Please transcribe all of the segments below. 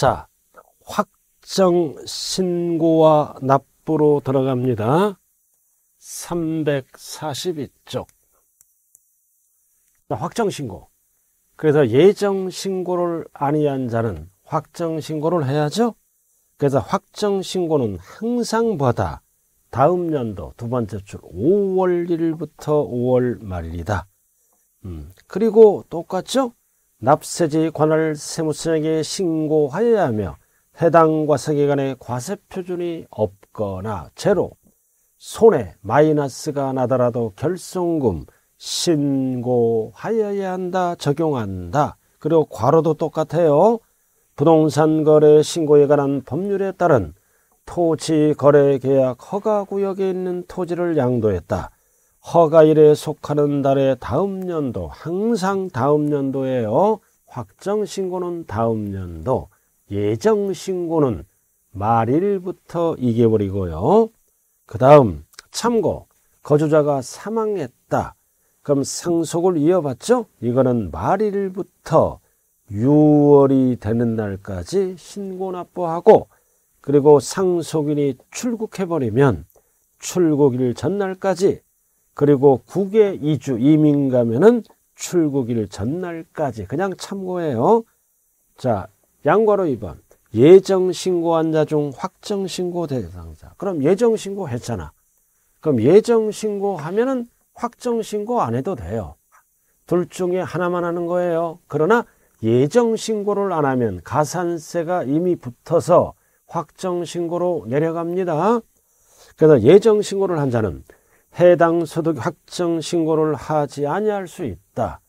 자, 확정 신고와 납부로 들어갑니다. 342쪽. 자, 확정 신고. 그래서 예정 신고를 아니한 자는 확정 신고를 해야죠. 그래서 확정 신고는 항상 보다 다음 연도 두 번째 줄 5월 1일부터 5월 말이다. 음, 그리고 똑같죠? 납세지 관할 세무청에게 신고하여야 하며 해당 과세기간의 과세표준이 없거나 제로 손해 마이너스가 나더라도 결손금 신고하여야 한다 적용한다 그리고 과로도 똑같아요 부동산 거래 신고에 관한 법률에 따른 토지 거래 계약 허가 구역에 있는 토지를 양도했다 허가일에 속하는 달의 다음 연도, 항상 다음 연도예요. 확정 신고는 다음 연도, 예정 신고는 말일부터 이겨버리고요그 다음 참고 거주자가 사망했다. 그럼 상속을 이어받죠? 이거는 말일부터 6월이 되는 날까지 신고 납부하고 그리고 상속인이 출국해버리면 출국일 전날까지 그리고 국외 이주 이민 가면은 출국일 전날까지 그냥 참고해요. 자, 양과로 2번. 예정 신고한 자 중 확정 신고 대상자. 그럼 예정 신고 했잖아. 그럼 예정 신고하면은 확정 신고 안 해도 돼요. 둘 중에 하나만 하는 거예요. 그러나 예정 신고를 안 하면 가산세가 이미 붙어서 확정 신고로 내려갑니다. 그래서 예정 신고를 한 자는 해당 소득 확정 신고를 하지 아니할 수 있다.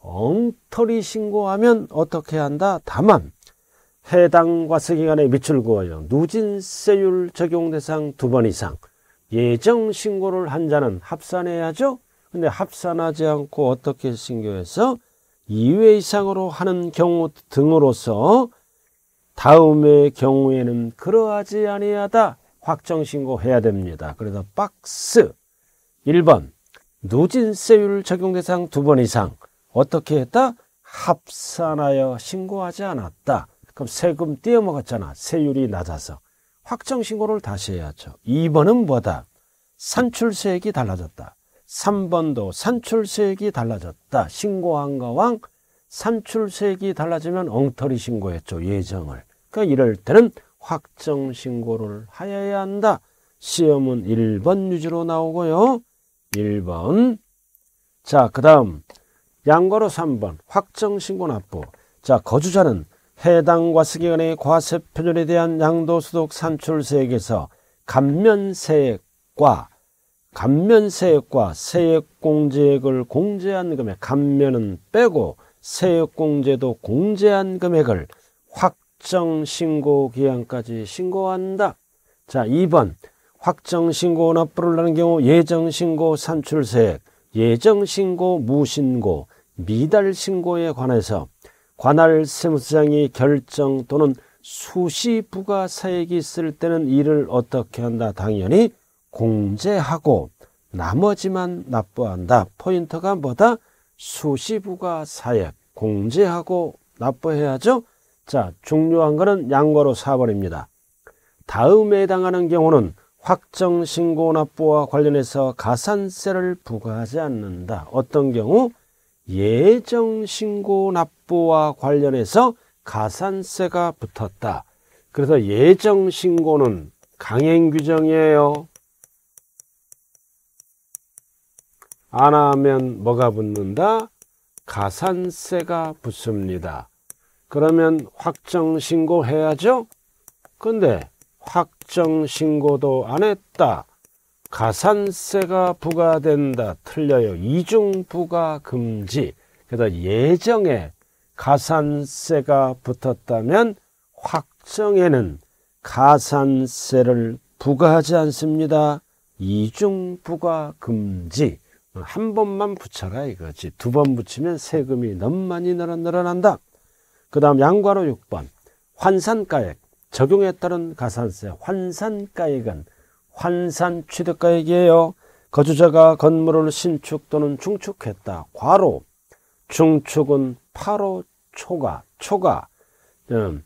엉터리 신고하면 어떻게 한다? 다만 해당 과세기간에 미출 구하여 누진세율 적용 대상 두 번 이상 예정 신고를 한 자는 합산해야죠. 근데 합산하지 않고 어떻게 신고해서 2회 이상으로 하는 경우 등으로서 다음의 경우에는 그러하지 아니하다 확정 신고해야 됩니다. 그래서 박스 1번 누진세율 적용 대상 두 번 이상 어떻게 했다? 합산하여 신고하지 않았다. 그럼 세금 떼어먹었잖아. 세율이 낮아서. 확정 신고를 다시 해야죠. 2번은 뭐다? 산출세액이 달라졌다. 3번도 산출세액이 달라졌다. 신고한 거 왕 산출세액이 달라지면 엉터리 신고했죠. 예정을. 그러니까 이럴 때는 확정 신고를 하여야 한다. 시험은 1번 유지로 나오고요. 1번. 자, 그 다음. 양거로 3번. 확정신고 납부. 자, 거주자는 해당 과세 기간의 과세 표준에 대한 양도소득 산출 세액에서 감면 세액과 감면 세액과 세액 공제액을 공제한 금액 감면은 빼고 세액 공제도 공제한 금액을 확정 신고 기한까지 신고한다. 자, 2번. 확정신고 납부를 하는 경우 예정신고 산출세액, 예정신고 무신고, 미달신고에 관해서 관할 세무서장이 결정 또는 수시 부가 사액이 있을 때는 이를 어떻게 한다? 당연히 공제하고 나머지만 납부한다. 포인트가 뭐다? 수시 부가 사액 공제하고 납부해야죠. 자, 중요한 것은 양거로 4번입니다. 다음에 해당하는 경우는 확정 신고 납부와 관련해서 가산세를 부과하지 않는다. 어떤 경우 예정 신고 납부와 관련해서 가산세가 붙었다. 그래서 예정 신고는 강행 규정이에요. 안 하면 뭐가 붙는다? 가산세가 붙습니다. 그러면 확정 신고해야죠? 근데 확정 신고도 안 했다. 가산세가 부과된다. 틀려요. 이중 부과 금지. 그래서 예정에 가산세가 붙었다면 확정에는 가산세를 부과하지 않습니다. 이중 부과 금지. 한 번만 붙여라 이거지. 두 번 붙이면 세금이 너무 많이 늘어난다. 그 다음 양과로 6번. 환산가액. 적용에 따른 가산세 환산가액은 환산취득가액이에요. 거주자가 건물을 신축 또는 중축했다. 과로 중축은 8호 초과 초과 음,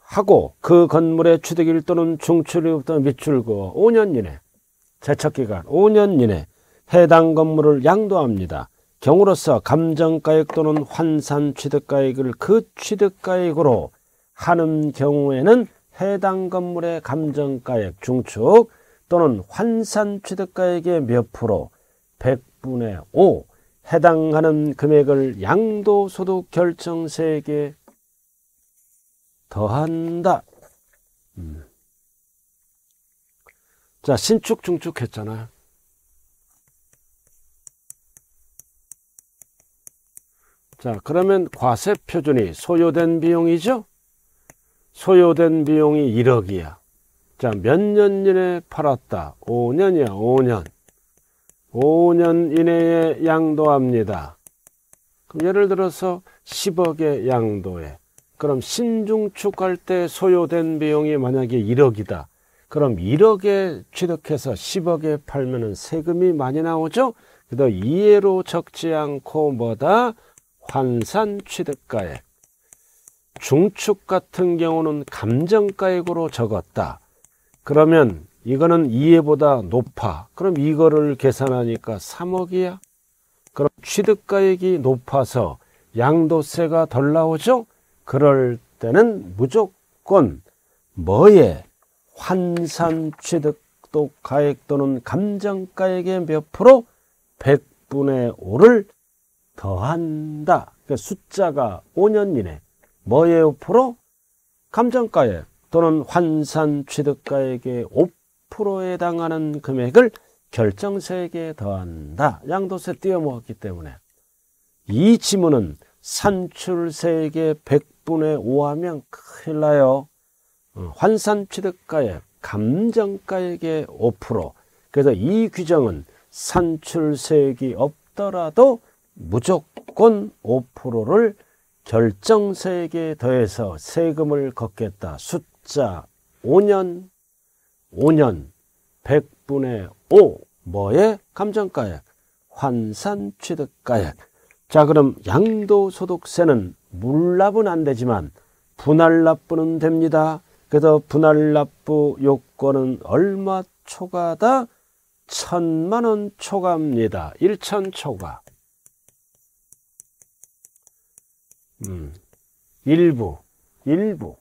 하고 그 건물의 취득일 또는 중출일부터 밑줄그 5년 이내 재척기간 5년 이내 해당 건물을 양도합니다. 경우로서 감정가액 또는 환산 취득가액을 그 취득가액으로 하는 경우에는 해당 건물의 감정가액 중축 또는 환산 취득가액의 몇 프로 100분의 5 해당하는 금액을 양도소득 결정세액에 더한다. 음. 자, 신축, 중축 했잖아요. 자, 그러면 과세 표준이 소요된 비용이죠? 소요된 비용이 1억이야. 자, 몇 년이내 팔았다. 5년이야, 5년. 5년 이내에 양도합니다. 그럼 예를 들어서 10억의 양도에. 그럼 신중축할 때 소요된 비용이 만약에 1억이다. 그럼 1억에 취득해서 10억에 팔면은 세금이 많이 나오죠? 그래서 이해로 적지 않고 뭐다? 환산 취득가액. 중축 같은 경우는 감정가액으로 적었다. 그러면 이거는 2회보다 높아. 그럼 이거를 계산하니까 3억이야. 그럼 취득가액이 높아서 양도세가 덜 나오죠? 그럴 때는 무조건 뭐에 환산 취득도 가액 또는 감정가액의 몇 프로? 100분의 5를 더한다. 그러니까 숫자가 5년 이내 뭐예요? 프로? 감정가액 또는 환산 취득가액의 5%에 해당하는 금액을 결정세액에 더한다. 양도세 띄어먹었기 때문에 이 지문은 산출세액의 100분의 5하면 큰일 나요. 어, 환산 취득가액, 감정가액의 5% 그래서 이 규정은 산출세액이 없더라도 무조건 5%를 결정세에 더해서 세금을 걷겠다. 숫자 5년, 5년, 100분의 5. 뭐의 감정가액? 환산 취득가액. 자, 그럼 양도소득세는 물납은 안 되지만 분할납부는 됩니다. 그래서 분할납부 요건은 얼마 초과다? 천만 원 초과입니다. 일천 초과. 음. 일부, 일부.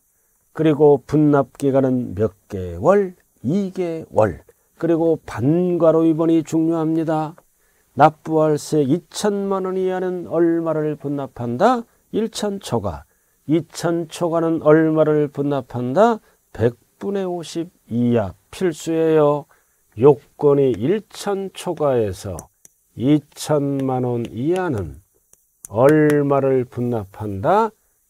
그리고 분납 기간은 몇 개월, 2개월. 그리고 반과로 입원이 중요합니다. 납부할세 2천만 원 이하는 얼마를 분납한다? 1천 초과. 2천 초과는 얼마를 분납한다? 100분의 50 이하 필수예요. 요건이 1천 초과에서 2천만 원 이하는 얼마를 분납한다?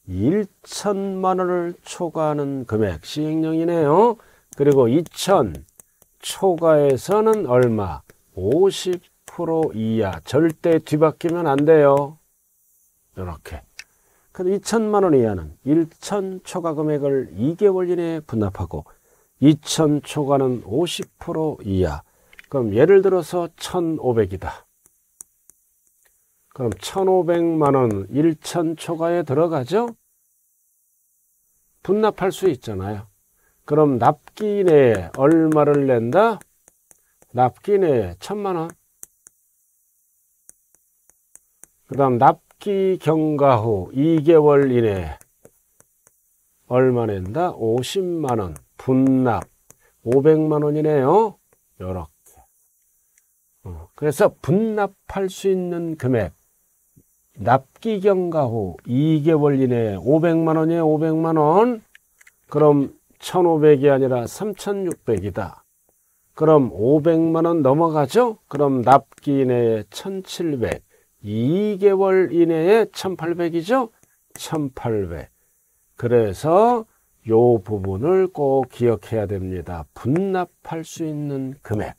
1천만 원을 초과하는 금액 시행령이네요. 그리고 2천 초과에서는 얼마? 50% 이하. 절대 뒤바뀌면 안 돼요. 이렇게. 근데 2천만 원 이하는 1천 초과 금액을 2개월 이내에 분납하고 2천 초과는 50% 이하. 그럼 예를 들어서 1,500이다. 그럼 1,500만 원, 1천 초과에 들어가죠? 분납할 수 있잖아요. 그럼 납기 내에 얼마를 낸다? 납기 내에 천만 원. 그 다음 납기 경과 후 2개월 이내 얼마 낸다? 50만 원. 분납 500만 원이네요. 요렇게. 어, 그래서 분납할 수 있는 금액 납기경과후 2개월 이내에 500만 원이에 500만 원. 그럼 1,500이 아니라 3,600이다. 그럼 500만 원 넘어가죠? 그럼 납기 이내에 1,700. 2개월 이내에 1,800이죠? 1,800. 그래서 요 부분을 꼭 기억해야 됩니다. 분납할 수 있는 금액.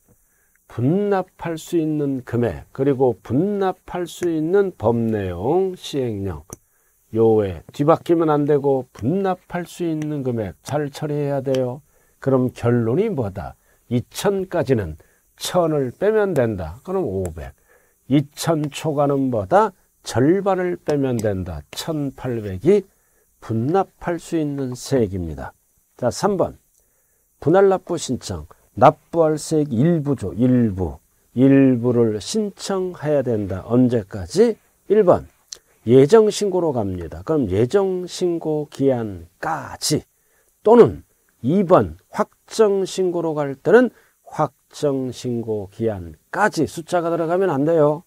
분납할 수 있는 금액 그리고 분납할 수 있는 법내용 시행령 요에 뒤바뀌면 안 되고 분납할 수 있는 금액 잘 처리해야 돼요 그럼 결론이 뭐다 2천까지는 천을 빼면 된다 그럼 500 2천 초과는 뭐다 절반을 빼면 된다 1800이 분납할 수 있는 세액입니다 자 3번 분할납부 신청 납부할세액 일부죠. 일부. 일부를 신청해야 된다. 언제까지? 1번. 예정신고로 갑니다. 그럼 예정신고 기한까지 또는 2번 확정신고로 갈 때는 확정신고 기한까지 숫자가 들어가면 안 돼요.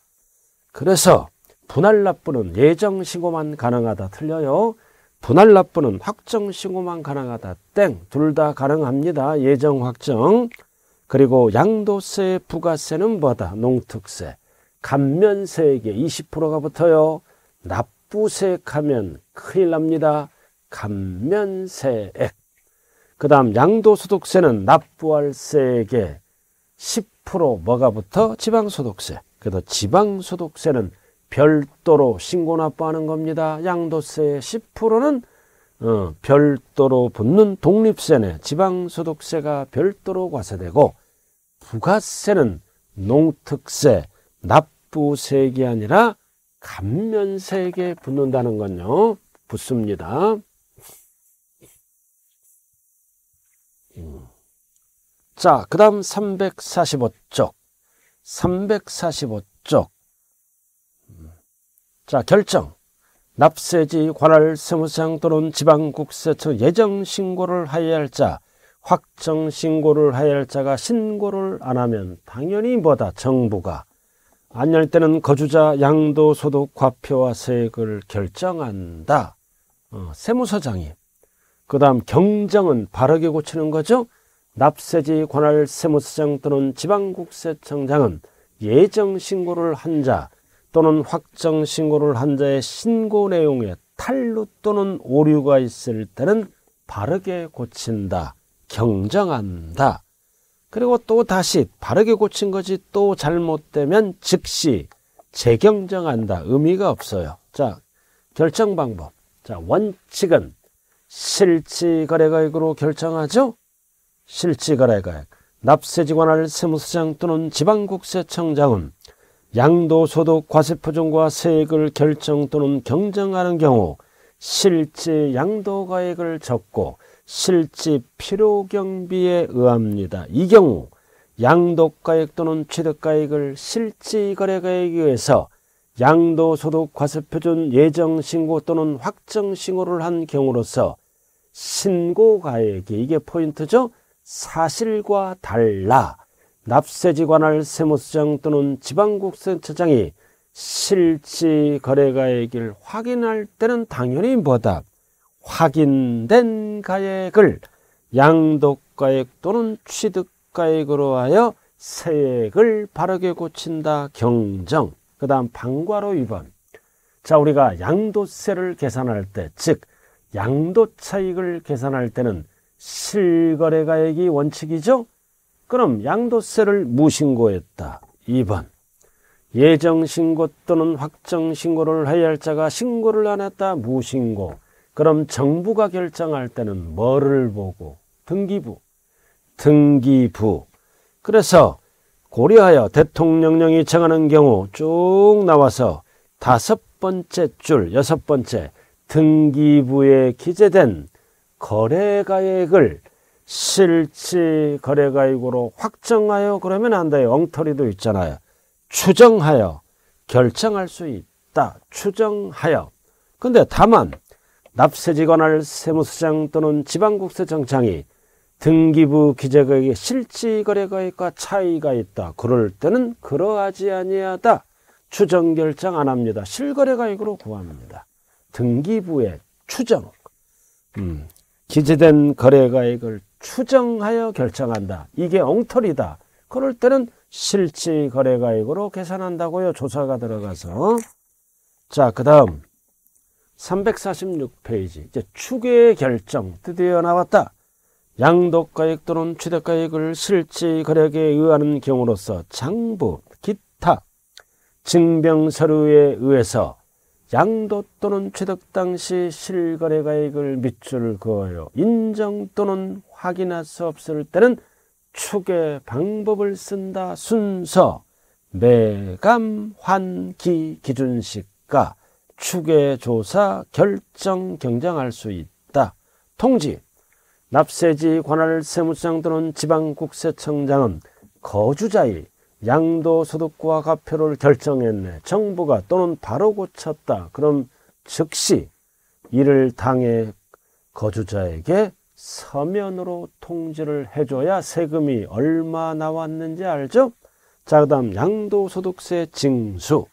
그래서 분할 납부는 예정신고만 가능하다. 틀려요. 분할 납부는 확정 신고만 가능하다. 땡. 둘 다 가능합니다. 예정 확정. 그리고 양도세, 부가세는 뭐다? 농특세. 감면세액에 20%가 붙어요. 납부세액하면 큰일 납니다. 감면세액. 그 다음 양도소득세는 납부할 세액에 10% 뭐가 붙어? 지방소득세. 그래서 지방소득세는 별도로 신고 납부하는 겁니다. 양도세의 10%는 어, 별도로 붙는 독립세네 지방소득세가 별도로 과세되고 부가세는 농특세, 납부세액이 아니라 감면세액에 붙는다는 건요. 붙습니다. 음. 자, 그 다음 345쪽. 345쪽. 자, 결정. 납세지 관할 세무서장 또는 지방국세청 예정 신고를 하여야 할 자, 확정 신고를 하여야 할 자가 신고를 안 하면 당연히 뭐다 정부가 안 열 때는 거주자 양도 소득 과표와 세액을 결정한다. 어, 세무서장이. 그다음 경정은 바르게 고치는 거죠. 납세지 관할 세무서장 또는 지방국세청장은 예정 신고를 한 자, 또는 확정 신고를 한 자의 신고 내용에 탈루 또는 오류가 있을 때는 바르게 고친다, 경정한다. 그리고 또 다시 바르게 고친 것이 또 잘못되면 즉시 재경정한다. 의미가 없어요. 자, 결정 방법. 자, 원칙은 실치거래가액으로 결정하죠? 실치거래가액. 납세지관할 세무서장 또는 지방국세청장은 양도소득 과세 표준과 세액을 결정 또는 경정하는 경우 실제 양도가액을 적고 실제 필요경비에 의합니다. 이 경우 양도가액 또는 취득가액을 실제 거래가액에 의해서 양도소득 과세표준 예정신고 또는 확정신고를 한 경우로서 신고가액이 이게 포인트죠. 사실과 달라 납세지관할 세무서장 또는 지방국세청장이 실지 거래가액을 확인할 때는 당연히 뭐다? 확인된 가액을 양도가액 또는 취득가액으로 하여 세액을 바르게 고친다 경정 그 다음 방과로 위반 자 우리가 양도세를 계산할 때 즉 양도차익을 계산할 때는 실거래가액이 원칙이죠 그럼 양도세를 무신고했다. 2번. 예정신고 또는 확정신고를 해야 할 자가 신고를 안 했다. 무신고. 그럼 정부가 결정할 때는 뭐를 보고? 등기부. 등기부. 그래서 고려하여 대통령령이 정하는 경우 쭉 나와서 다섯 번째 줄, 여섯 번째 등기부에 기재된 거래가액을 실지 거래가액으로 확정하여 그러면 안 돼요. 엉터리도 있잖아요. 추정하여 결정할 수 있다. 추정하여. 근데 다만 납세지관할 세무서장 또는 지방국세청장이 등기부 기재가액의 실지 거래가액과 차이가 있다. 그럴 때는 그러하지 아니하다. 추정 결정 안 합니다. 실거래가액으로 구합니다. 등기부의 추정. 음, 기재된 거래가액을 추정하여 네. 결정한다. 이게 엉터리다. 그럴 때는 실치 거래가액으로 계산한다고요. 조사가 들어가서. 자, 그 다음 346페이지. 이제 추계 결정 드디어 나왔다. 양도가액 또는 취득가액을 실지 거래액에 의하 경우로서 장부, 기타, 증명 서류에 의해서 양도 또는 취득 당시 실거래가액을 밑줄을 그어요. 인정 또는 확인할 수 없을 때는 축의 방법을 쓴다 순서 매감 환기 기준식과 축의 조사 결정 경쟁할 수 있다 통지 납세지 관할 세무장 또는 지방국세청장은 거주자의 양도소득과 가표를 결정했네 정부가 또는 바로 고쳤다 그럼 즉시 이를 당해 거주자에게 서면으로 통지를 해줘야 세금이 얼마 나왔는지 알죠? 자, 그 다음 양도소득세 징수.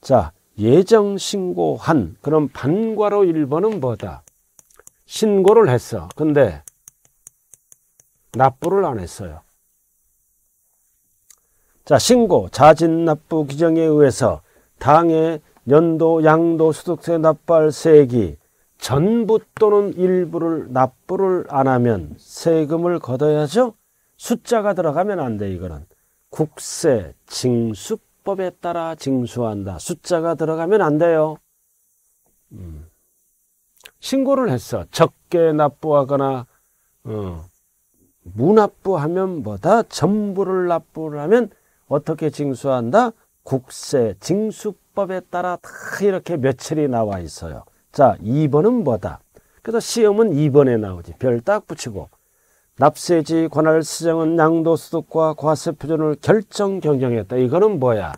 자, 예정 신고한. 그럼 반괄호 1번은 뭐다? 신고를 했어. 근데 납부를 안 했어요. 자, 신고, 자진납부 규정에 의해서 당의 연도 양도소득세 납부 세액이 전부 또는 일부를 납부를 안 하면 세금을 걷어야죠. 숫자가 들어가면 안 돼, 이거는. 국세, 징수법에 따라 징수한다. 숫자가 들어가면 안 돼요. 음. 신고를 했어. 적게 납부하거나, 어, 무납부하면 뭐다? 전부를 납부를 하면 어떻게 징수한다? 국세, 징수법에 따라 다 이렇게 며칠이 나와 있어요. 자, 2번은 뭐다? 그래서 시험은 2번에 나오지. 별 딱 붙이고. 납세지 관할 수정은 양도소득과 과세 표준을 결정 경정했다. 이거는 뭐야?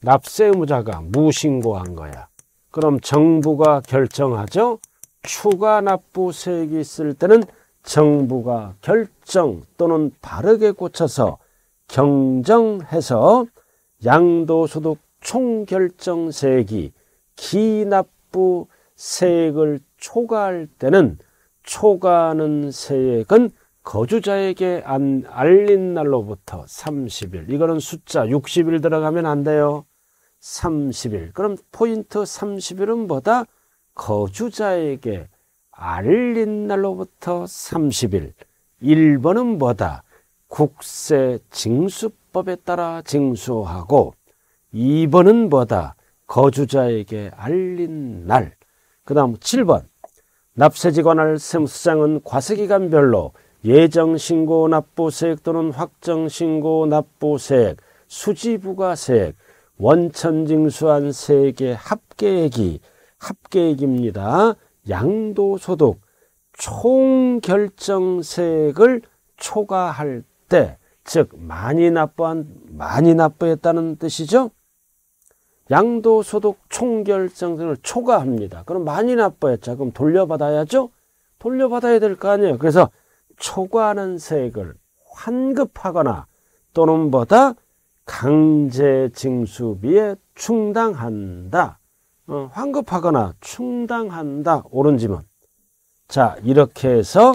납세 무자가 무신고한 거야. 그럼 정부가 결정하죠? 추가 납부 세액이 있을 때는 정부가 결정 또는 바르게 고쳐서 경정해서 양도소득 총결정세액이 기납부 세액을 초과할 때는 초과하는 세액은 거주자에게 안 알린 날로부터 30일 이거는 숫자 60일 들어가면 안 돼요 30일 그럼 포인트 30일은 뭐다? 거주자에게 알린 날로부터 30일 1번은 뭐다? 국세 징수법에 따라 징수하고 2번은 뭐다? 거주자에게 알린 날그 다음 7번 납세지관할 세무수장은 과세기간별로 예정신고 납부세액 또는 확정신고 납부세액, 수지부가세액, 원천징수한 세액의 합계액이 합계액입니다. 양도소득 총결정세액을 초과할 때, 즉 많이 납부한 많이 납부했다는 뜻이죠. 양도소득 총결정 등을 초과합니다. 그럼 많이 나빠했자 그럼 돌려받아야죠? 돌려받아야 될 거 아니에요. 그래서 초과하는 세액을 환급하거나 또는 보다 강제 징수비에 충당한다. 어, 환급하거나 충당한다. 옳은 지문. 자, 이렇게 해서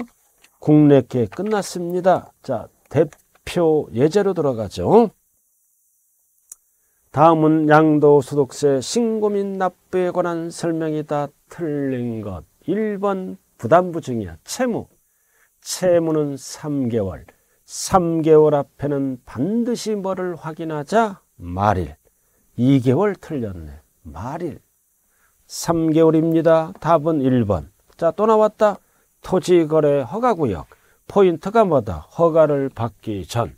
국내계 끝났습니다. 자, 대표 예제로 들어가죠. 다음은 양도 소득세 신고 및 납부에 관한 설명이다. 틀린 것. 1번 부담부 증이야. 채무. 채무는 3개월. 3개월 앞에는 반드시 뭐를 확인하자. 말일. 2개월 틀렸네. 말일. 3개월입니다. 답은 1번. 자, 또 나왔다. 토지거래 허가구역. 포인트가 뭐다? 허가를 받기 전.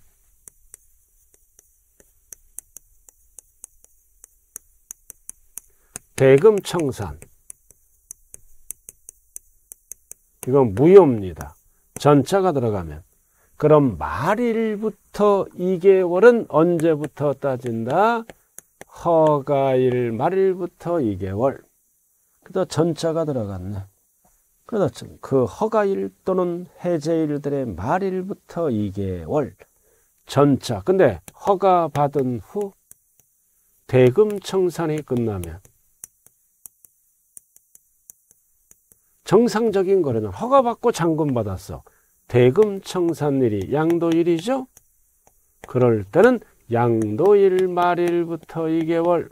대금 청산. 이건 무효입니다. 전차가 들어가면. 그럼 말일부터 2개월은 언제부터 따진다? 허가일 말일부터 2개월. 그래 전차가 들어갔네. 그렇죠. 그 허가일 또는 해제일들의 말일부터 2개월 전차. 근데 허가 받은 후 대금 청산이 끝나면 정상적인 거래는 허가받고 잔금받았어. 대금 청산일이 양도일이죠? 그럴 때는 양도일 말일부터 2개월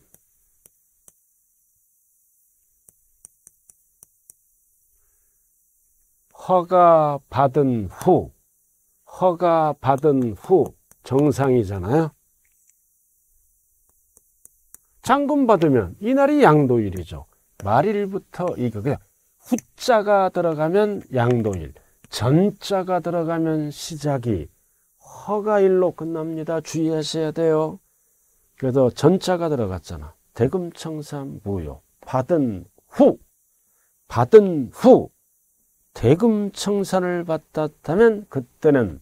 허가 받은 후 허가 받은 후 정상이잖아요. 잔금 받으면 이날이 양도일이죠. 말일부터 이거 그냥 후자가 들어가면 양도일, 전자가 들어가면 시작이 허가일로 끝납니다. 주의하셔야 돼요. 그래서 전자가 들어갔잖아. 대금청산 무효. 받은 후, 받은 후 대금청산을 받았다면 그때는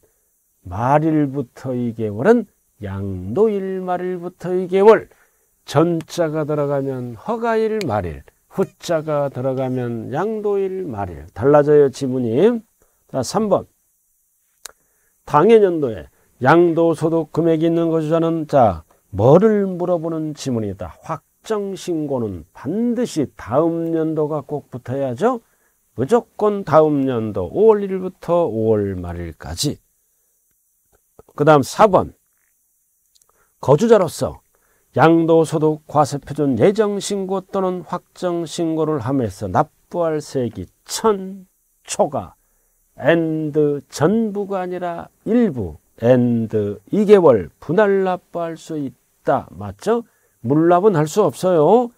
말일부터 2개월은 양도일 말일부터 2개월 전자가 들어가면 허가일 말일 후자가 들어가면 양도일 말일 달라져요 지문이 자 3번 당해 연도에 양도소득 금액이 있는 거주자는 자 뭐를 물어보는 지문이다 확정신고는 반드시 다음 연도가 꼭 붙어야죠 무조건 다음 연도 5월 1일부터 5월 말일까지 그 다음 4번 거주자로서 양도소득 과세표준 예정신고 또는 확정신고를 하면서 납부할 세액이 천, 초과, 엔드 전부가 아니라 일부, 엔드 2개월 분할 납부할 수 있다. 맞죠? 물납은 할 수 없어요.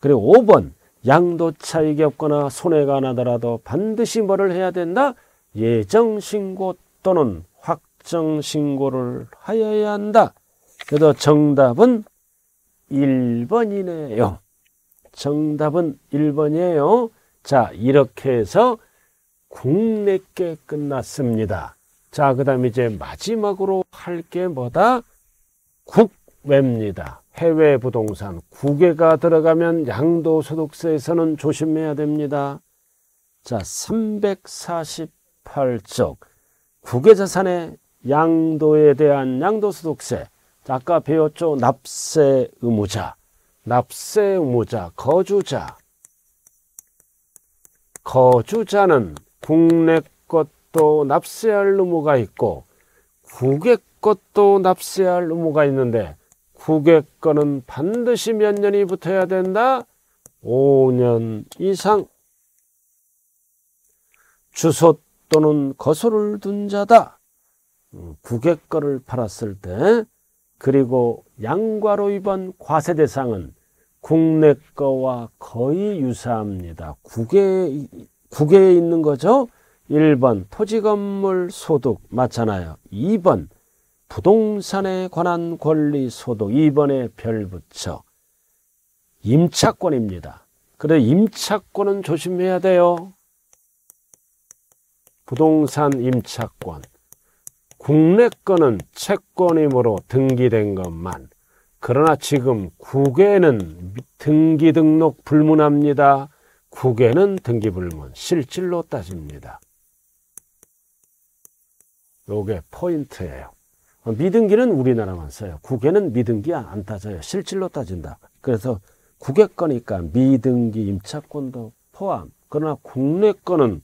그리고 5번 양도 차익이 없거나 손해가 나더라도 반드시 뭐를 해야 된다? 예정신고 또는 확정신고를 하여야 한다. 그래서 정답은 1번이네요. 정답은 1번이에요. 자, 이렇게 해서 국내께 끝났습니다. 자, 그 다음 이제 마지막으로 할 게 뭐다? 국외입니다. 해외 부동산. 국외가 들어가면 양도소득세에서는 조심해야 됩니다. 자, 348쪽. 국외자산의 양도에 대한 양도소득세. 아까 배웠죠. 납세 의무자, 납세 의무자, 거주자. 거주자는 국내 것도 납세할 의무가 있고 국외 것도 납세할 의무가 있는데 국외 거는 반드시 몇 년이 붙어야 된다? 5년 이상 주소 또는 거소를 둔 자다. 음, 국외 거를 팔았을 때 그리고 양과로 입은 과세 대상은 국내 거와 거의 유사합니다. 국외, 국외에 있는 거죠. 1번 토지 건물 소득 맞잖아요. 2번 부동산에 관한 권리 소득 2번에 별 붙여 임차권입니다. 그래 임차권은 조심해야 돼요. 부동산 임차권. 국내 거는 채권임으로 등기된 것만 그러나 지금 국외는 등기 등록 불문합니다. 국외는 등기 불문 실질로 따집니다. 요게 포인트예요. 미등기는 우리나라만 써요. 국외는 미등기 안 따져요. 실질로 따진다. 그래서 국외 거니까 미등기 임차권도 포함. 그러나 국내 거는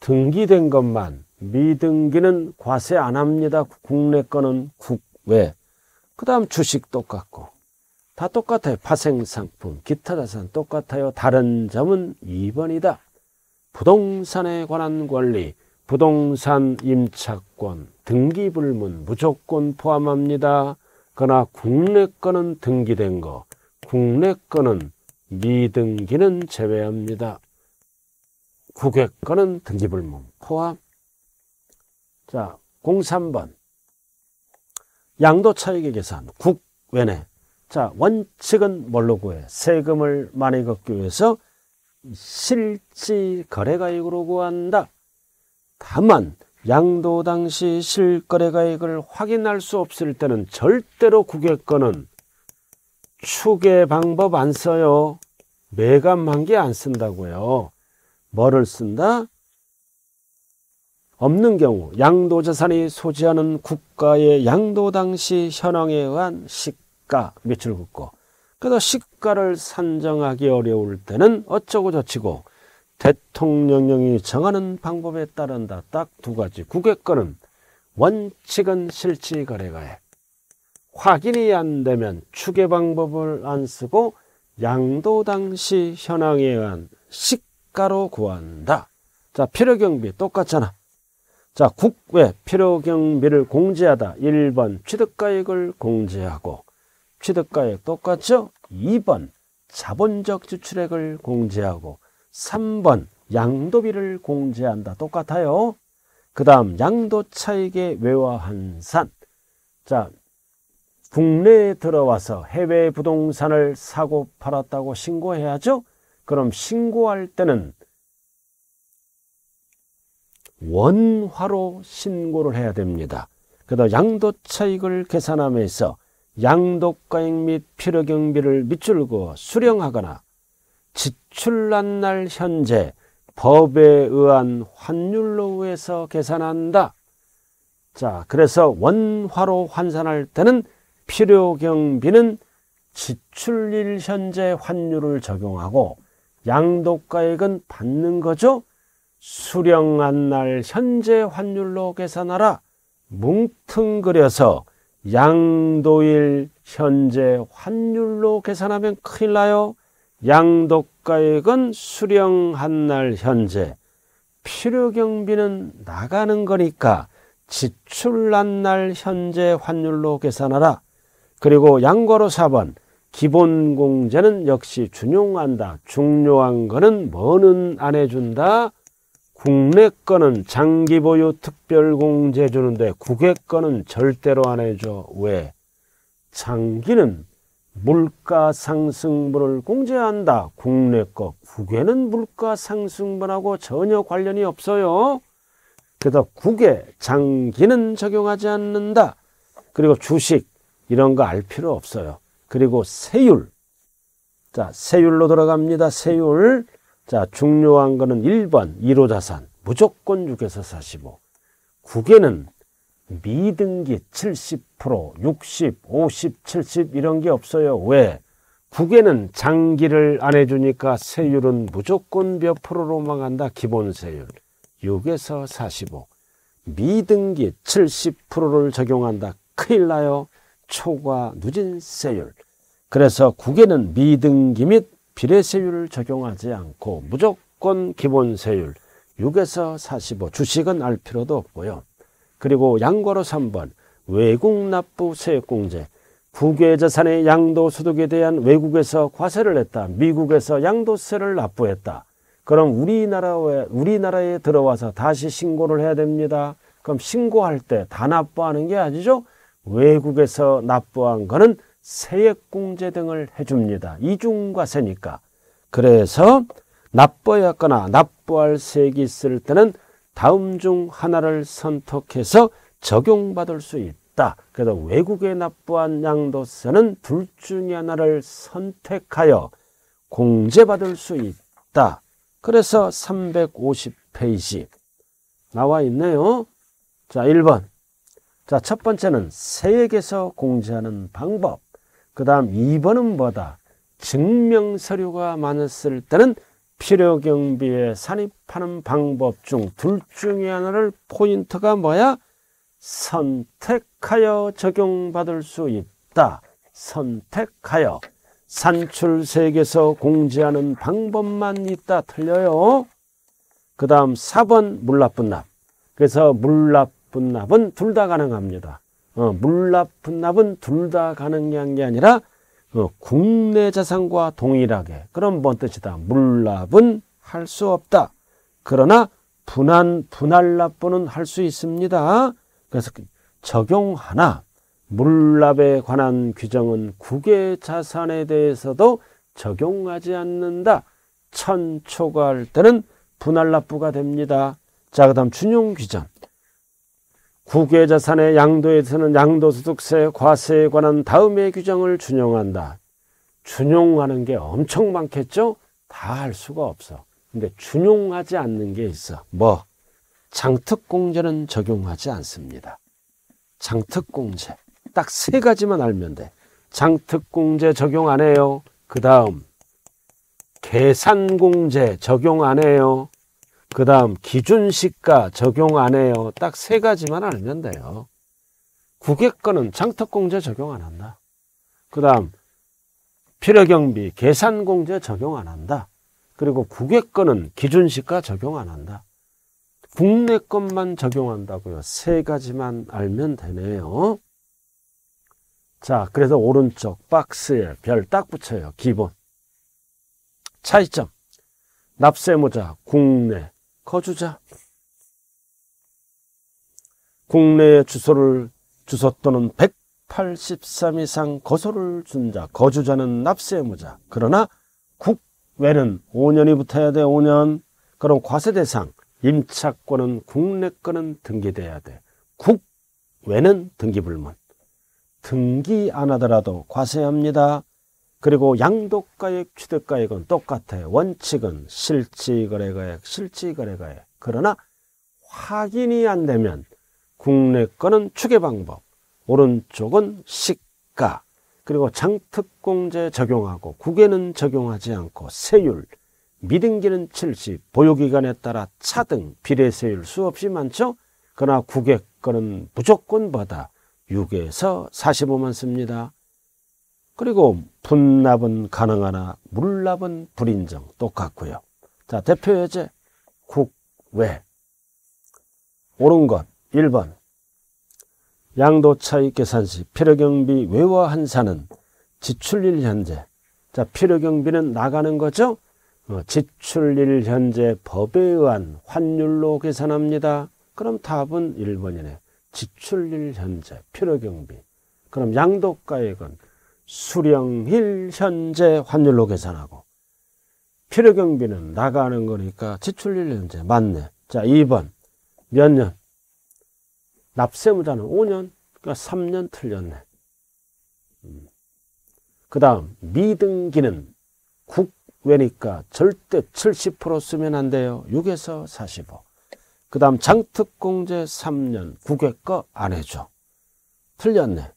등기된 것만 미등기는 과세 안 합니다. 국내 거는 국외. 그 다음 주식 똑같고. 다 똑같아요. 파생상품, 기타 자산 똑같아요. 다른 점은 2번이다. 부동산에 관한 권리, 부동산 임차권, 등기불문 무조건 포함합니다. 그러나 국내 거는 등기된 거, 국내 거는 미등기는 제외합니다. 국외 거는 등기불문 포함. 자, 03번. 양도 차익의 계산, 국외내. 자, 원칙은 뭘로 구해? 세금을 많이 걷기 위해서 실지 거래가액으로 구한다. 다만 양도 당시 실거래가액을 확인할 수 없을 때는 절대로 국외권은 축의 방법 안 써요. 매감한 게 안 쓴다고요. 뭐를 쓴다? 없는 경우 양도자산이 소지하는 국가의 양도 당시 현황에 의한 시가 며칠 긋고 그래서 시가를 산정하기 어려울 때는 어쩌고 저치고 대통령령이 정하는 방법에 따른다 딱 두 가지 국외권은 원칙은 실질거래가에 확인이 안 되면 추계 방법을 안 쓰고 양도 당시 현황에 의한 시가로 구한다 자 필요경비 똑같잖아 자, 국외 필요경비를 공제하다. 1번 취득가액을 공제하고 취득가액 똑같죠? 2번 자본적 지출액을 공제하고 3번 양도비를 공제한다. 똑같아요. 그 다음 양도차익의 외화환산 자 국내에 들어와서 해외 부동산을 사고 팔았다고 신고해야죠 그럼 신고할 때는 원화로 신고를 해야 됩니다. 그다 양도 차익을 계산하면서 양도가액 및 필요경비를 밑줄 그 수령하거나 지출난 날 현재 법에 의한 환율로 해서 계산한다. 자, 그래서 원화로 환산할 때는 필요경비는 지출일 현재 환율을 적용하고 양도가액은 받는 거죠. 수령한 날 현재 환율로 계산하라 뭉텅그려서 양도일 현재 환율로 계산하면 큰일 나요. 양도가액은 수령한 날 현재 필요경비는 나가는 거니까 지출한날 현재 환율로 계산하라. 그리고 양과로 4번 기본공제는 역시 준용한다. 중요한 거는 뭐는 안 해준다. 국내 거는 장기 보유 특별공제 주는데 국외 거는 절대로 안 해줘. 왜? 장기는 물가 상승분을 공제한다. 국내 거. 국외는 물가 상승분하고 전혀 관련이 없어요. 그래서 국외 장기는 적용하지 않는다. 그리고 주식 이런 거 알 필요 없어요. 그리고 세율. 자, 세율로 들어갑니다. 세율. 자, 중요한 거는 1번 1호 자산 무조건 6에서 45. 9개는 미등기 70%, 60, 50, 70 이런 게 없어요. 왜? 9개는 장기를 안 해주니까 세율은 무조건 몇 프로로만 간다. 기본 세율 6에서 45. 미등기 70%를 적용한다. 큰일 나요. 초과 누진 세율. 그래서 9개는 미등기 및 비례세율을 적용하지 않고 무조건 기본세율 6에서 45 주식은 알 필요도 없고요. 그리고 양과로 3번 외국 납부 세액공제 국외 재산의 양도소득에 대한 외국에서 과세를 했다. 미국에서 양도세를 납부했다. 그럼 우리나라에, 우리나라에 들어와서 다시 신고를 해야 됩니다. 그럼 신고할 때 다 납부하는 게 아니죠? 외국에서 납부한 거는 세액공제 등을 해줍니다. 이중과세니까. 그래서 납부하였거나 납부할 세액이 있을 때는 다음 중 하나를 선택해서 적용받을 수 있다. 그래서 외국에 납부한 양도세는 둘 중에 하나를 선택하여 공제받을 수 있다. 그래서 350페이지 나와 있네요. 자, 1번. 자, 첫 번째는 세액에서 공제하는 방법. 그 다음 2번은 뭐다? 증명서류가 많았을 때는 필요경비에 산입하는 방법 중 둘 중에 하나를 포인트가 뭐야? 선택하여 적용받을 수 있다. 선택하여. 산출세계에서 공지하는 방법만 있다. 틀려요. 그 다음 4번 물납분납. 그래서 물납분납은 둘 다 가능합니다. 어, 물납, 분납은 둘 다 가능한 게 아니라 어, 국내 자산과 동일하게 그런 뭔 뜻이다. 물납은 할 수 없다. 그러나 분할, 분할 납부는 할 수 있습니다. 그래서 적용하나 물납에 관한 규정은 국외 자산에 대해서도 적용하지 않는다. 천초과할 때는 분할납부가 됩니다. 자, 그 다음 준용 규정. 국외자산의 양도에서는 양도소득세, 과세에 관한 다음의 규정을 준용한다. 준용하는 게 엄청 많겠죠? 다 할 수가 없어. 근데 준용하지 않는 게 있어. 뭐? 장특공제는 적용하지 않습니다. 장특공제. 딱 세 가지만 알면 돼. 장특공제 적용 안 해요. 그 다음, 계산공제 적용 안 해요. 그 다음 기준 시가 적용 안 해요. 딱 세 가지만 알면 돼요. 국외권은 장특공제 적용 안 한다. 그 다음 필요경비 계산공제 적용 안 한다. 그리고 국외권은 기준 시가 적용 안 한다. 국내 것만 적용한다고요. 세 가지만 알면 되네요. 자, 그래서 오른쪽 박스에 별 딱 붙여요. 기본. 차이점. 납세모자, 국내, 거주자 국내에 주소를 주소 또는 183 이상 거소를 준 자, 거주자는 납세 의무자. 그러나 국외는 5년이 붙어야 돼, 5년. 그럼 과세 대상, 임차권은 국내 거는 등기돼야 돼. 국외는 등기불문. 등기 안 하더라도 과세합니다. 그리고 양도가액 취득가액은 똑같아요. 원칙은 실지거래가액실지거래가액 그러나 확인이 안 되면 국내 거는 추계 방법, 오른쪽은 시가, 그리고 장특공제 적용하고 국외는 적용하지 않고 세율, 미등기는 70, 보유기간에 따라 차등, 비례세율 수없이 많죠? 그러나 국외 거는 무조건 받아 6에서 45만 씁니다. 그리고 분납은 가능하나 물납은 불인정 똑같고요. 자 대표예제 국외 옳은 것 1번 양도차익 계산시 필요경비 외화 한산은 지출일 현재 자 필요경비는 나가는 거죠. 어, 지출일 현재 법에 의한 환율로 계산합니다. 그럼 답은 1번이네. 지출일 현재 필요경비. 그럼 양도가액은 수령일 현재 환율로 계산하고 필요 경비는 나가는 거니까 지출일 현재 맞네. 자, 2번. 몇 년? 납세무자는 5년, 그러니까 3년 틀렸네. 음. 그 다음, 미등기는 국외니까 절대 70% 쓰면 안 돼요. 6에서 45. 그 다음, 장특공제 3년, 국외 거 안 해줘. 틀렸네.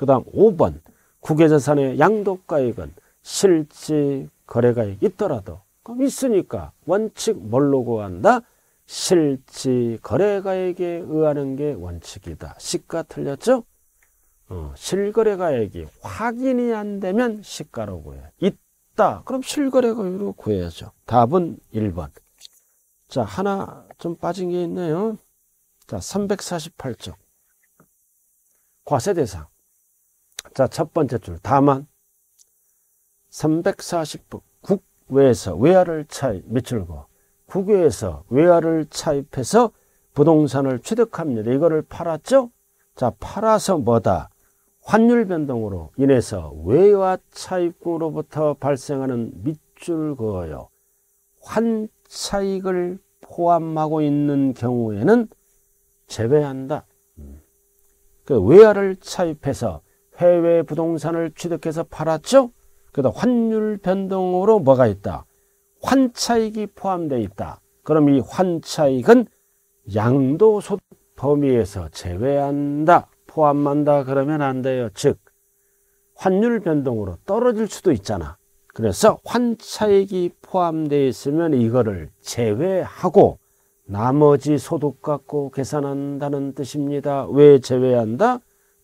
그 다음 5번 국외재산의 양도가액은 실지 거래가액 있더라도 그럼 있으니까 원칙 뭘로 구한다? 실지 거래가액에 의하는 게 원칙이다. 시가 틀렸죠? 어, 실거래가액이 확인이 안 되면 시가로 구해. 있다. 그럼 실거래가액으로 구해야죠. 답은 1번. 자, 하나 좀 빠진 게 있네요. 자, 348쪽. 과세 대상. 자, 첫 번째 줄. 다만 340부 국외에서 외화를 차입 미칠고 국외에서 외화를 차입해서 부동산을 취득합니다. 이거를 팔았죠? 자, 팔아서 뭐다? 환율 변동으로 인해서 외화 차입금으로부터 발생하는 밑줄 그어요. 환차익을 포함하고 있는 경우에는 제외한다. 음. 그 외화를 차입해서 해외 부동산을 취득해서 팔았죠? 그다 환율 변동으로 뭐가 있다? 환차익이 포함되어 있다. 그럼 이 환차익은 양도소득 범위에서 제외한다. 포함한다 그러면 안 돼요. 즉 환율 변동으로 떨어질 수도 있잖아. 그래서 환차익이 포함되어 있으면 이거를 제외하고 나머지 소득 갖고 계산한다는 뜻입니다. 왜 제외한다?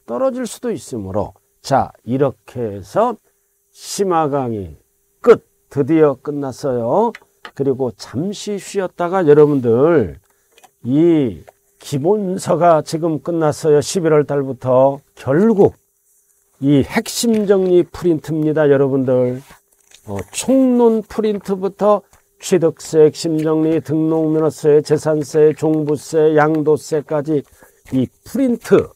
떨어질 수도 있으므로 자 이렇게 해서 심화강의 끝 드디어 끝났어요 그리고 잠시 쉬었다가 여러분들 이 기본서가 지금 끝났어요 11월 달부터 결국 이 핵심 정리 프린트입니다 여러분들 어, 총론 프린트부터 취득세, 핵심 정리, 등록면허세, 재산세, 종부세, 양도세까지 이 프린트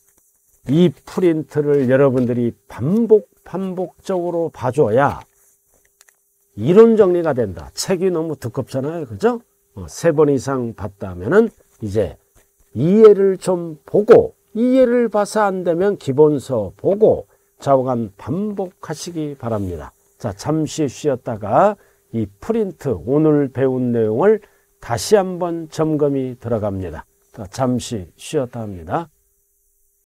이 프린트를 여러분들이 반복 반복적으로 봐줘야 이론 정리가 된다. 책이 너무 두껍잖아요. 그죠? 어, 세번 이상 봤다면은 이제 이해를 좀 보고 이해를 봐서 안 되면 기본서 보고 좌우간 반복하시기 바랍니다. 자, 잠시 쉬었다가 이 프린트 오늘 배운 내용을 다시 한번 점검이 들어갑니다. 자, 잠시 쉬었다 합니다.